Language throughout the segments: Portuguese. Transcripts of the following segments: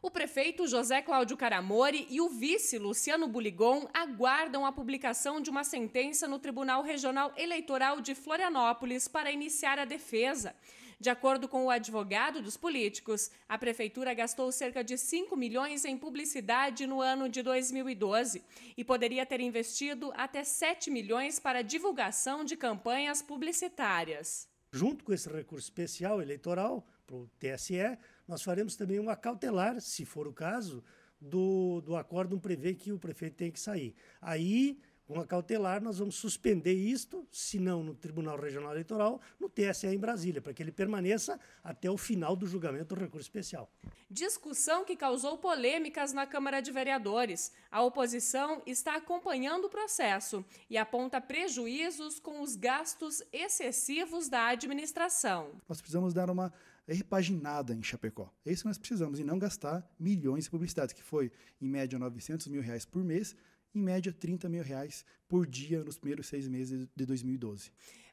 O prefeito José Cláudio Caramori e o vice Luciano Buligon aguardam a publicação de uma sentença no Tribunal Regional Eleitoral de Florianópolis para iniciar a defesa. De acordo com o advogado dos políticos, a prefeitura gastou cerca de 5 milhões em publicidade no ano de 2012 e poderia ter investido até 7 milhões para divulgação de campanhas publicitárias. Junto com esse recurso especial eleitoral para o TSE, nós faremos também uma cautelar, se for o caso, do, do acórdão prevê que o prefeito tem que sair. Aí, com a cautelar, nós vamos suspender isto, se não no Tribunal Regional Eleitoral, no TSE em Brasília, para que ele permaneça até o final do julgamento do recurso especial. Discussão que causou polêmicas na Câmara de Vereadores. A oposição está acompanhando o processo e aponta prejuízos com os gastos excessivos da administração. Nós precisamos dar uma repaginada em Chapecó. É isso que nós precisamos, e não gastar milhões de publicidade, que foi, em média, 900 mil reais por mês, em média, 30 mil reais por dia nos primeiros seis meses de 2012.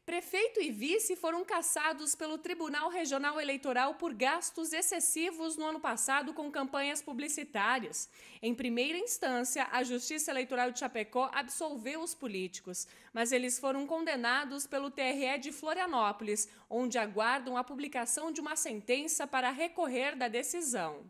Prefeito e vice foram cassados pelo Tribunal Regional Eleitoral por gastos excessivos no ano passado com campanhas publicitárias. Em primeira instância, a Justiça Eleitoral de Chapecó absolveu os políticos, mas eles foram condenados pelo TRE de Florianópolis, onde aguardam a publicação de uma sentença para recorrer da decisão.